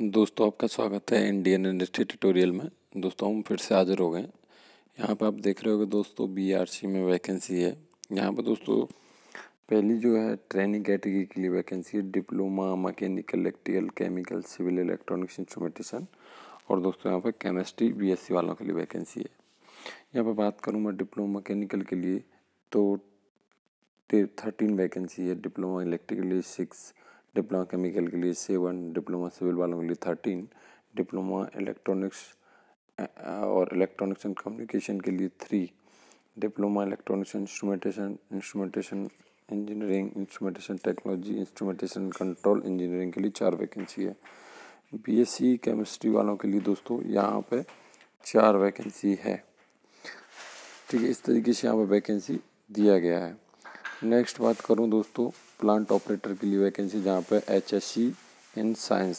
दोस्तों आपका स्वागत है इंडियन इंडस्ट्री ट्यूटोरियल में दोस्तों हम फिर से हाजिर हो गए यहाँ पर आप देख रहे होगे दोस्तों बीआरसी में वैकेंसी है यहाँ पर दोस्तों पहली जो है ट्रेनिंग कैटेगरी के लिए वैकेंसी है diploma mechanical electrical chemical civil electronics instrumentation और दोस्तों यहाँ पर केमिस्ट्री बी वालों के लिए वैकेंसी है यहाँ पर बात करूँ मैं डिप्लोमा मकैनिकल के लिए तो थर्टीन वैकेंसी है diploma electrical six diploma chemical के लिए सेवन डिप्लोमा सिविल वालों के लिए थर्टीन डिप्लोमा इलेक्ट्रॉनिक्स और इलेक्ट्रॉनिक्स एंड कम्युनिकेशन के लिए three diploma electronics instrumentation instrumentation engineering instrumentation technology instrumentation control engineering के लिए चार वैकेंसी है बीएससी केमिस्ट्री वालों के लिए दोस्तों यहाँ पे चार वैकेंसी है ठीक है इस तरीके से यहाँ पे वैकेंसी दिया गया है नेक्स्ट बात करूँ दोस्तों प्लांट ऑपरेटर के लिए वैकेंसी जहाँ पे H S C in science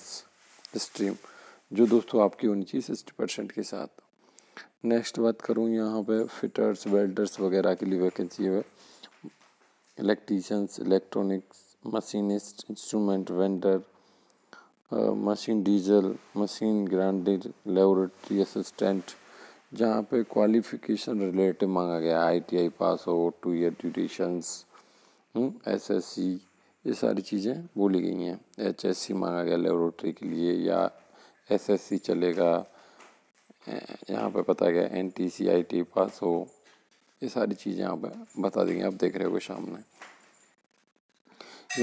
stream जो दोस्तों आपकी होनी चाहिए सिक्सटी परसेंट के साथ नेक्स्ट बात करूँ यहाँ पे फिटर्स वेल्डर्स वगैरह के लिए वैकेंसी है electricians electronics machinist instrument vendor machine diesel machine grinding laboratory assistant जहाँ पे क्वालिफिकेशन रिलेटेड मांगा गया आईटीआई पास हो टू ईयर ड्यूरेशंस हम्म, एस एस सी ये सारी चीज़ें बोली गई हैं एच एस सी मांगा गया लेबोरेटरी के लिए या एस एस सी चलेगा यहाँ पे पता गया N T C I T pass हो ये सारी चीज़ें यहाँ पे बता देंगे आप देख रहे हो सामने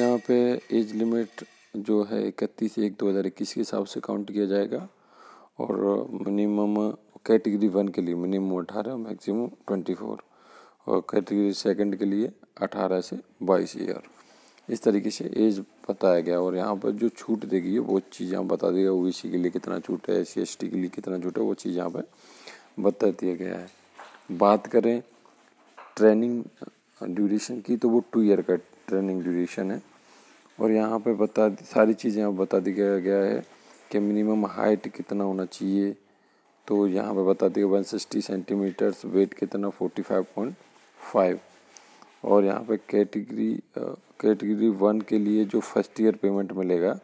यहाँ पे एज लिमिट जो है इकतीस एक दो हज़ार इक्कीस के हिसाब से काउंट किया जाएगा और मिनिमम कैटेगरी वन के लिए मिनिमम अठारह मैक्सिमम ट्वेंटी फोर और कैटेगरी सेकंड के लिए अठारह से बाईस ईयर इस तरीके से एज बताया गया और यहाँ पर जो छूट देगी वो चीज़ यहाँ बता दी ओ के लिए कितना छूट है एस सी के लिए कितना छूट है वो चीज़ यहाँ पर बता दिया गया है बात करें ट्रेनिंग ड्यूरेशन की तो वो टू ईयर का ट्रेनिंग ड्यूरेशन है और यहाँ पर बता सारी चीज़ें यहाँ बता दी गया है कि मिनिमम हाइट कितना होना चाहिए तो यहाँ पर बता दिया वन सिक्सटी सेंटीमीटर्स वेट कितना फोर्टी फाइव पॉइंट फाइव और यहाँ पे कैटेगरी कैटेगरी वन के लिए जो फर्स्ट ईयर पेमेंट मिलेगा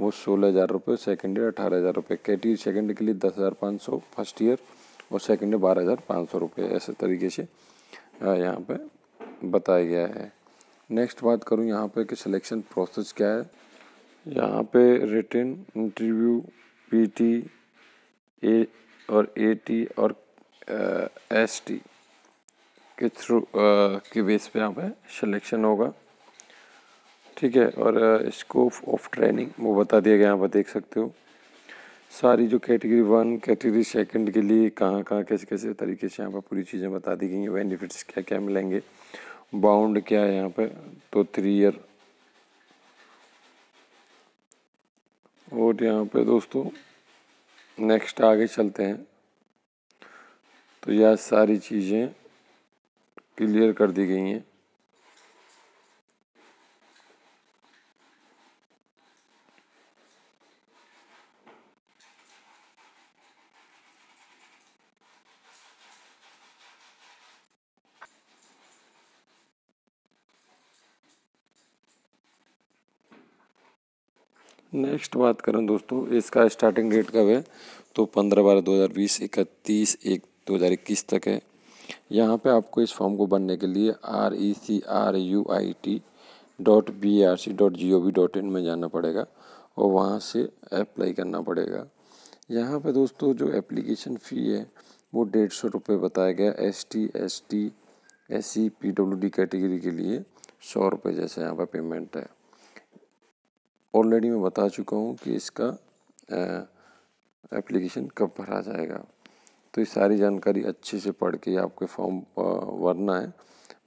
वो सोलह हज़ार रुपये सेकेंड ईयर अठारह हज़ार रुपये कैटेगरी सेकेंड के लिए दस हज़ार पाँच सौ फर्स्ट ईयर और सेकेंड ईयर बारह हज़ार पाँच सौ रुपये ऐसे तरीके से यहाँ पे बताया गया है नेक्स्ट बात करूँ यहाँ पे कि सिलेक्शन प्रोसेस क्या है यहाँ पे रिटर्न इंटरव्यू टी ए और टी और एस टी के थ्रू uh, के बेस पे यहाँ पे सिलेक्शन होगा ठीक है और स्कोप ऑफ ट्रेनिंग वो बता दिया गया यहाँ पर देख सकते हो सारी जो कैटेगरी वन कैटेगरी सेकंड के लिए कहाँ कहाँ कैसे कैसे तरीके से यहाँ पर पूरी चीज़ें बता दी गई हैं बेनिफिट्स क्या क्या मिलेंगे बाउंड क्या है यहाँ पर तो थ्री ईयर और यहाँ पे दोस्तों नेक्स्ट आगे चलते हैं तो यह सारी चीज़ें क्लियर कर दी गई हैं नेक्स्ट बात करें दोस्तों इसका स्टार्टिंग डेट कब है तो पंद्रह बारह दो हज़ार बीस इकतीस एक दो हज़ार इक्कीस तक है यहाँ पे आपको इस फॉर्म को भरने के लिए R E C R U I T dot B R C dot G O V dot in में जाना पड़ेगा और वहाँ से अप्लाई करना पड़ेगा यहाँ पे दोस्तों जो एप्लीकेशन फ़ी है वो डेढ़ सौ रुपये बताया गया S T S T S C P W D category के लिए सौ रुपये जैसे यहाँ पर पेमेंट है ऑलरेडी मैं बता चुका हूँ कि इसका एप्लीकेशन कब भरा जाएगा तो ये सारी जानकारी अच्छे से पढ़ के आपके फॉर्म भरना है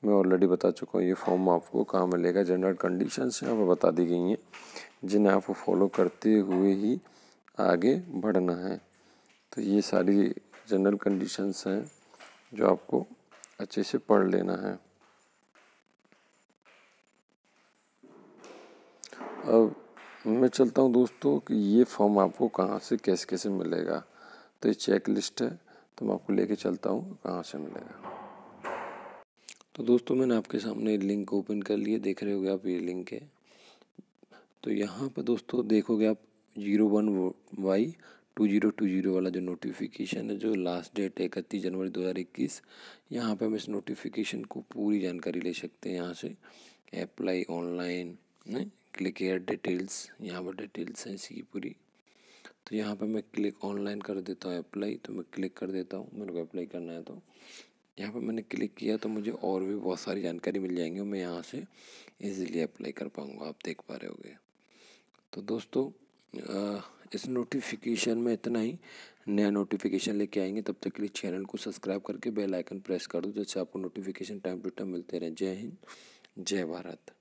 मैं ऑलरेडी बता चुका हूँ ये फॉर्म आपको कहाँ मिलेगा जनरल कंडीशन यहाँ पर बता दी गई हैं जिन्हें आपको फॉलो करते हुए ही आगे बढ़ना है तो ये सारी जनरल कंडीशंस हैं जो आपको अच्छे से पढ़ लेना है अब मैं चलता हूँ दोस्तों कि ये फॉर्म आपको कहाँ से कैसे कैसे मिलेगा तो ये चेक लिस्ट है तो मैं आपको लेके चलता हूँ कहाँ से मिलेगा तो दोस्तों मैंने आपके सामने लिंक ओपन कर लिए देख रहे हो आप ये लिंक है तो यहाँ पर दोस्तों देखोगे आप zero one Y two zero two zero वाला जो नोटिफिकेशन है जो लास्ट डेट है इकतीस जनवरी दो हज़ार इक्कीस यहाँ पर हम इस नोटिफिकेशन को पूरी जानकारी ले सकते हैं यहाँ से apply online click here details यहाँ पर डिटेल्स हैं इसकी पूरी तो यहाँ पे मैं क्लिक ऑनलाइन कर देता हूँ अप्लाई तो मैं क्लिक कर देता हूँ मेरे को अप्लाई करना है तो यहाँ पे मैंने क्लिक किया तो मुझे और भी बहुत सारी जानकारी मिल जाएंगी मैं यहाँ से इजीली अप्लाई कर पाऊँगा आप देख पा रहे होगे तो दोस्तों इस नोटिफिकेशन में इतना ही नया नोटिफिकेशन लेके आएंगे तब तक के लिए चैनल को सब्सक्राइब करके बेल आइकन प्रेस कर दो जिससे आपको नोटिफिकेशन टाइम टू टाइम मिलते रहें जय हिंद जय भारत